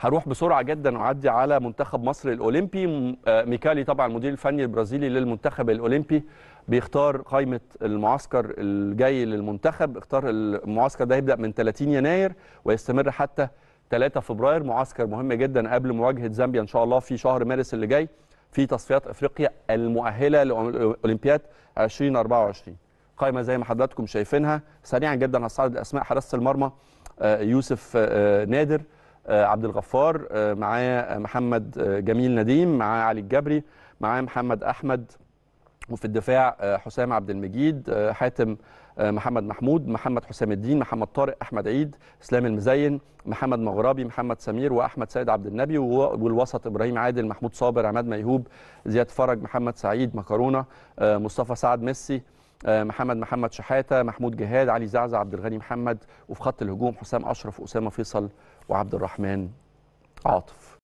هروح بسرعه جدا اعدي على منتخب مصر الاولمبي آه، ميكالي طبعا المدير الفني البرازيلي للمنتخب الاولمبي بيختار قائمه المعسكر الجاي للمنتخب اختار المعسكر ده هيبدا من 30 يناير ويستمر حتى 3 فبراير معسكر مهم جدا قبل مواجهه زامبيا ان شاء الله في شهر مارس اللي جاي في تصفيات افريقيا المؤهله لاولمبياد 2024 قائمه زي ما حضراتكم شايفينها سريعا جدا هستعرض اسماء حراسه المرمى آه، يوسف آه، نادر آه، عبد الغفار آه، معاه محمد آه، جميل نديم معاه علي الجبري معاه محمد احمد وفي الدفاع حسام عبد المجيد حاتم محمد محمود محمد حسام الدين محمد طارق احمد عيد اسلام المزين محمد مغربي محمد سمير واحمد سيد عبد النبي والوسط ابراهيم عادل محمود صابر عماد ميهوب زياد فرج محمد سعيد مكرونه مصطفى سعد ميسي آه، محمد محمد شحاته محمود جهاد علي زعزع عبد الغني محمد وفي خط الهجوم حسام اشرف اسامه فيصل وعبد الرحمن عاطف